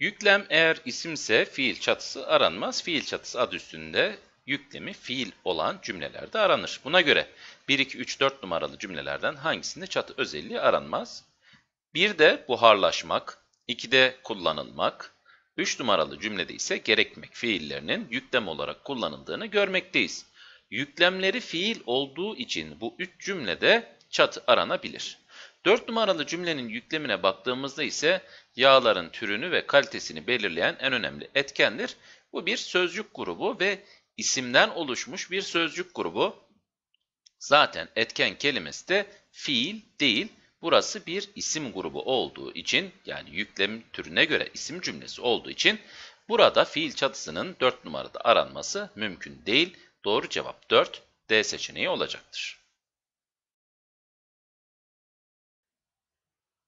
Yüklem eğer isimse fiil çatısı aranmaz. Fiil çatısı adı üstünde yüklemi fiil olan cümlelerde aranır. Buna göre 1, 2, 3, 4 numaralı cümlelerden hangisinde çatı özelliği aranmaz? 1'de buharlaşmak, 2'de kullanılmak, 3 numaralı cümlede ise gerekmek fiillerinin yüklem olarak kullanıldığını görmekteyiz. Yüklemleri fiil olduğu için bu 3 cümlede çatı aranabilir. 4 numaralı cümlenin yüklemine baktığımızda ise yağların türünü ve kalitesini belirleyen en önemli etkendir. Bu bir sözcük grubu ve isimden oluşmuş bir sözcük grubu. Zaten etken kelimesi de fiil değil. Burası bir isim grubu olduğu için yani yüklem türüne göre isim cümlesi olduğu için burada fiil çatısının 4 numarada aranması mümkün değil. Doğru cevap 4 D seçeneği olacaktır.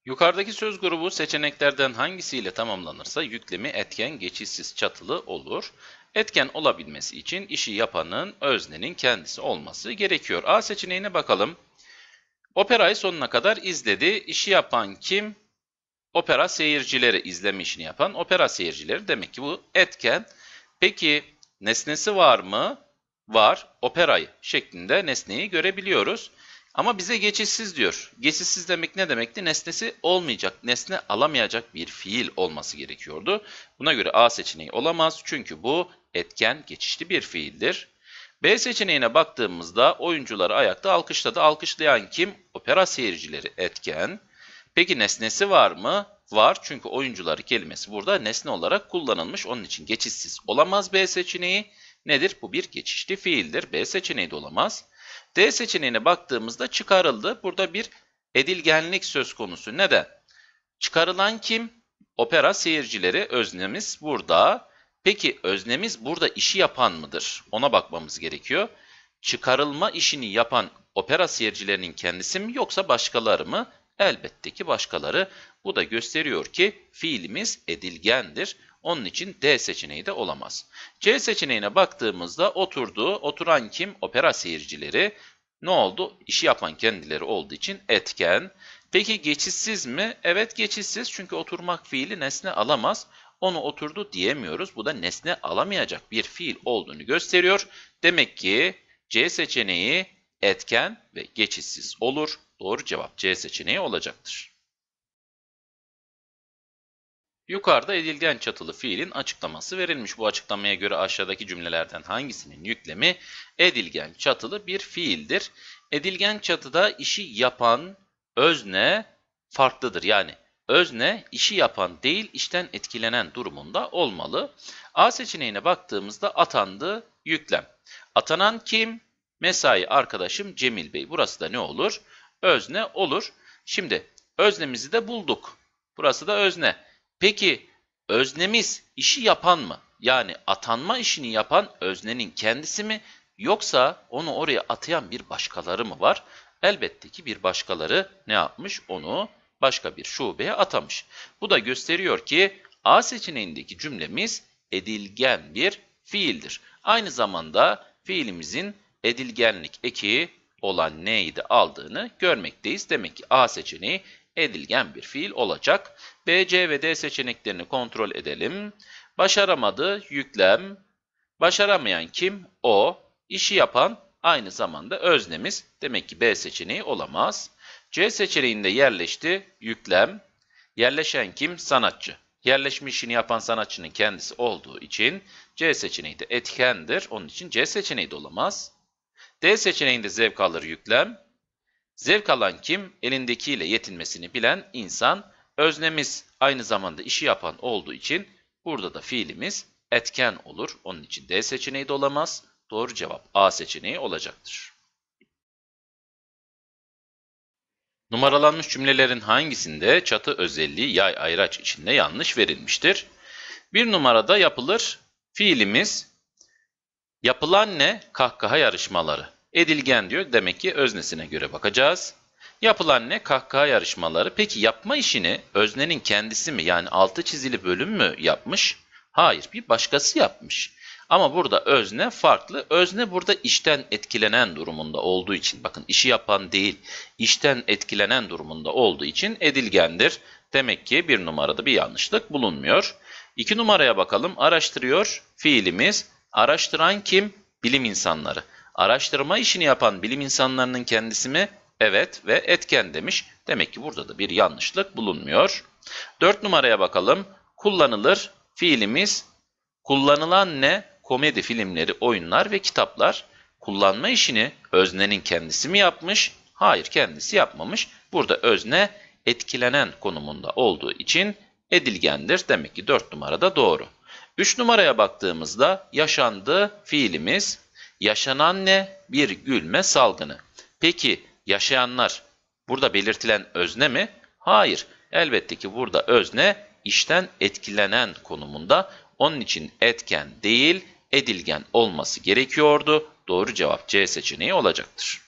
Yukarıdaki söz grubu seçeneklerden hangisiyle tamamlanırsa yüklemi etken geçişsiz çatılı olur. Etken olabilmesi için işi yapanın öznenin kendisi olması gerekiyor. A seçeneğine bakalım. Operayı sonuna kadar izledi. İşi yapan kim? Opera seyircileri izleme işini yapan opera seyircileri demek ki bu etken. Peki nesnesi var mı? Var. Operayı şeklinde nesneyi görebiliyoruz. Ama bize geçişsiz diyor. Geçişsiz demek ne demekti? Nesnesi olmayacak, nesne alamayacak bir fiil olması gerekiyordu. Buna göre A seçeneği olamaz çünkü bu etken geçişli bir fiildir. B seçeneğine baktığımızda oyuncuları ayakta alkışladı. Alkışlayan kim? Opera seyircileri etken. Peki nesnesi var mı? Var çünkü oyuncuları kelimesi burada nesne olarak kullanılmış. Onun için geçişsiz olamaz B seçeneği. Nedir? Bu bir geçişli fiildir. B seçeneği de olamaz. D seçeneğine baktığımızda çıkarıldı. Burada bir edilgenlik söz konusu. Neden? Çıkarılan kim? Opera seyircileri öznemiz burada. Peki öznemiz burada işi yapan mıdır? Ona bakmamız gerekiyor. Çıkarılma işini yapan opera seyircilerinin kendisi mi yoksa başkaları mı? Elbette ki başkaları. Bu da gösteriyor ki fiilimiz edilgendir. Onun için D seçeneği de olamaz. C seçeneğine baktığımızda oturduğu, oturan kim? Opera seyircileri. Ne oldu? İşi yapan kendileri olduğu için etken. Peki geçişsiz mi? Evet geçişsiz çünkü oturmak fiili nesne alamaz. Onu oturdu diyemiyoruz. Bu da nesne alamayacak bir fiil olduğunu gösteriyor. Demek ki C seçeneği etken ve geçişsiz olur. Doğru cevap C seçeneği olacaktır. Yukarıda edilgen çatılı fiilin açıklaması verilmiş. Bu açıklamaya göre aşağıdaki cümlelerden hangisinin yüklemi edilgen çatılı bir fiildir? Edilgen çatıda işi yapan özne farklıdır. Yani özne işi yapan değil işten etkilenen durumunda olmalı. A seçeneğine baktığımızda atandı yüklem. Atanan kim? Mesai arkadaşım Cemil Bey. Burası da ne olur? özne olur. Şimdi öznemizi de bulduk. Burası da özne. Peki öznemiz işi yapan mı? Yani atanma işini yapan öznenin kendisi mi? Yoksa onu oraya atayan bir başkaları mı var? Elbette ki bir başkaları ne yapmış? Onu başka bir şubeye atamış. Bu da gösteriyor ki A seçeneğindeki cümlemiz edilgen bir fiildir. Aynı zamanda fiilimizin edilgenlik eki olan n'yi aldığını görmekteyiz. Demek ki A seçeneği edilgen bir fiil olacak. B, C ve D seçeneklerini kontrol edelim. Başaramadı, yüklem. Başaramayan kim? O. İşi yapan aynı zamanda öznemiz. Demek ki B seçeneği olamaz. C seçeneğinde yerleşti, yüklem. Yerleşen kim? Sanatçı. Yerleşme işini yapan sanatçının kendisi olduğu için C seçeneği de etkendir. Onun için C seçeneği de olamaz. D seçeneğinde zevk alır yüklem. Zevk alan kim? Elindekiyle yetinmesini bilen insan. Öznemiz aynı zamanda işi yapan olduğu için burada da fiilimiz etken olur. Onun için D seçeneği de olamaz. Doğru cevap A seçeneği olacaktır. Numaralanmış cümlelerin hangisinde çatı özelliği yay ayraç içinde yanlış verilmiştir? Bir numarada yapılır. Fiilimiz Yapılan ne? Kahkaha yarışmaları. Edilgen diyor. Demek ki öznesine göre bakacağız. Yapılan ne? Kahkaha yarışmaları. Peki yapma işini öznenin kendisi mi? Yani altı çizili bölüm mü yapmış? Hayır. Bir başkası yapmış. Ama burada özne farklı. Özne burada işten etkilenen durumunda olduğu için bakın işi yapan değil işten etkilenen durumunda olduğu için edilgendir. Demek ki bir numarada bir yanlışlık bulunmuyor. İki numaraya bakalım araştırıyor fiilimiz Araştıran kim? Bilim insanları. Araştırma işini yapan bilim insanlarının kendisi mi? Evet ve etken demiş. Demek ki burada da bir yanlışlık bulunmuyor. 4 numaraya bakalım. Kullanılır fiilimiz kullanılan ne? Komedi filmleri, oyunlar ve kitaplar. Kullanma işini öznenin kendisi mi yapmış? Hayır kendisi yapmamış. Burada özne etkilenen konumunda olduğu için edilgendir. Demek ki 4 numarada doğru. 3 numaraya baktığımızda yaşandı fiilimiz. Yaşanan ne? Bir gülme salgını. Peki yaşayanlar burada belirtilen özne mi? Hayır. Elbette ki burada özne işten etkilenen konumunda. Onun için etken değil edilgen olması gerekiyordu. Doğru cevap C seçeneği olacaktır.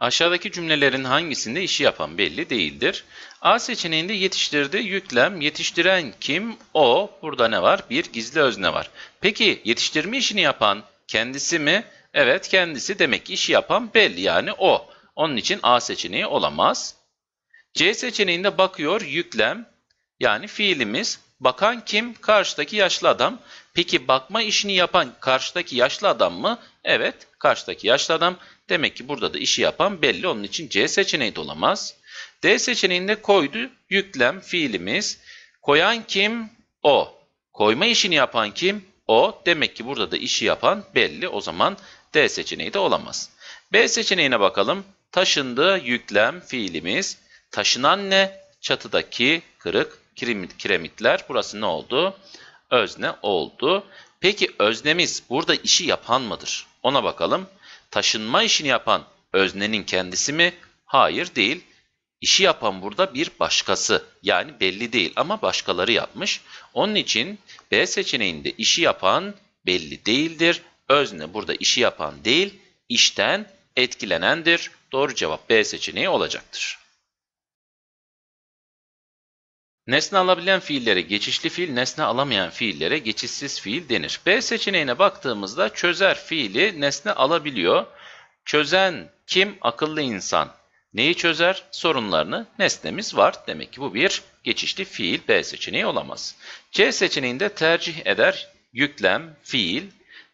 Aşağıdaki cümlelerin hangisinde işi yapan belli değildir. A seçeneğinde yetiştirdi, yüklem, yetiştiren kim? O. Burada ne var? Bir gizli özne var. Peki yetiştirme işini yapan kendisi mi? Evet kendisi demek ki işi yapan belli yani o. Onun için A seçeneği olamaz. C seçeneğinde bakıyor yüklem yani fiilimiz. Bakan kim? Karşıdaki yaşlı adam. Peki bakma işini yapan karşıdaki yaşlı adam mı? Evet karşıdaki yaşlı adam. Demek ki burada da işi yapan belli. Onun için C seçeneği de olamaz. D seçeneğinde koydu yüklem fiilimiz. Koyan kim? O. Koyma işini yapan kim? O. Demek ki burada da işi yapan belli. O zaman D seçeneği de olamaz. B seçeneğine bakalım. Taşındı yüklem fiilimiz. Taşınan ne? Çatıdaki kırık kiremitler. Burası ne oldu? Özne oldu. Peki öznemiz burada işi yapan mıdır? Ona bakalım taşınma işini yapan öznenin kendisi mi? Hayır değil. İşi yapan burada bir başkası. Yani belli değil ama başkaları yapmış. Onun için B seçeneğinde işi yapan belli değildir. Özne burada işi yapan değil, işten etkilenendir. Doğru cevap B seçeneği olacaktır. Nesne alabilen fiillere geçişli fiil, nesne alamayan fiillere geçişsiz fiil denir. B seçeneğine baktığımızda çözer fiili nesne alabiliyor. Çözen kim? Akıllı insan. Neyi çözer? Sorunlarını. Nesnemiz var. Demek ki bu bir geçişli fiil B seçeneği olamaz. C seçeneğinde tercih eder, yüklem, fiil.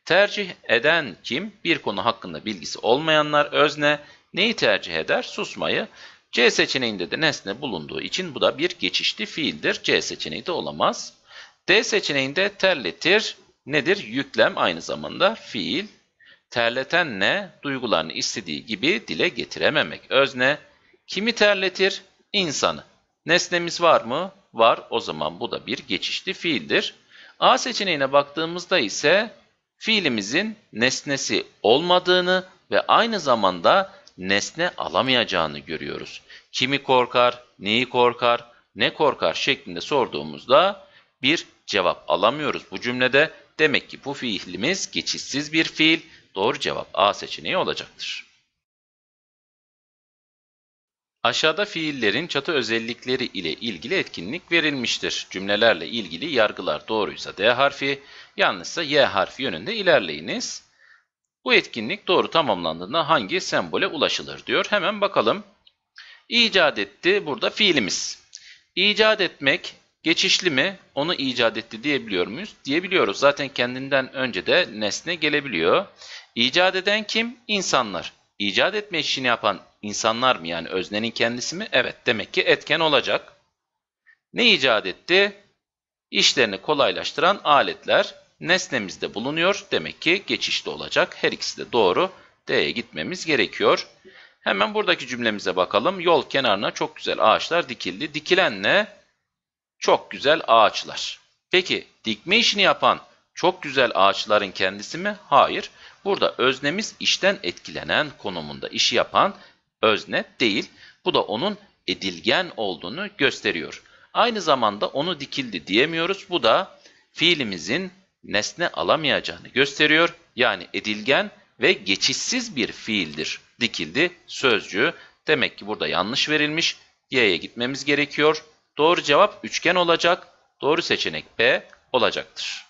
Tercih eden kim? Bir konu hakkında bilgisi olmayanlar, özne. Neyi tercih eder? Susmayı. C seçeneğinde de nesne bulunduğu için bu da bir geçişli fiildir. C seçeneği de olamaz. D seçeneğinde terletir nedir? Yüklem aynı zamanda fiil. Terleten ne? Duygularını istediği gibi dile getirememek. Özne kimi terletir? İnsanı. Nesnemiz var mı? Var. O zaman bu da bir geçişli fiildir. A seçeneğine baktığımızda ise fiilimizin nesnesi olmadığını ve aynı zamanda nesne alamayacağını görüyoruz. Kimi korkar, neyi korkar, ne korkar şeklinde sorduğumuzda bir cevap alamıyoruz bu cümlede. Demek ki bu fiilimiz geçişsiz bir fiil. Doğru cevap A seçeneği olacaktır. Aşağıda fiillerin çatı özellikleri ile ilgili etkinlik verilmiştir. Cümlelerle ilgili yargılar doğruysa D harfi, yanlışsa Y harfi yönünde ilerleyiniz. Bu etkinlik doğru tamamlandığında hangi sembole ulaşılır diyor. Hemen bakalım. İcat etti burada fiilimiz. İcat etmek geçişli mi? Onu icat etti diyebiliyor muyuz? Diyebiliyoruz. Zaten kendinden önce de nesne gelebiliyor. İcat eden kim? İnsanlar. İcat etme işini yapan insanlar mı? Yani öznenin kendisi mi? Evet demek ki etken olacak. Ne icat etti? İşlerini kolaylaştıran aletler nesnemizde bulunuyor. Demek ki geçişli olacak. Her ikisi de doğru. D'ye gitmemiz gerekiyor. Hemen buradaki cümlemize bakalım. Yol kenarına çok güzel ağaçlar dikildi. Dikilen ne? Çok güzel ağaçlar. Peki dikme işini yapan çok güzel ağaçların kendisi mi? Hayır. Burada öznemiz işten etkilenen konumunda işi yapan özne değil. Bu da onun edilgen olduğunu gösteriyor. Aynı zamanda onu dikildi diyemiyoruz. Bu da fiilimizin nesne alamayacağını gösteriyor. Yani edilgen ve geçişsiz bir fiildir. Dikildi sözcüğü. Demek ki burada yanlış verilmiş. Y'ye gitmemiz gerekiyor. Doğru cevap üçgen olacak. Doğru seçenek B olacaktır.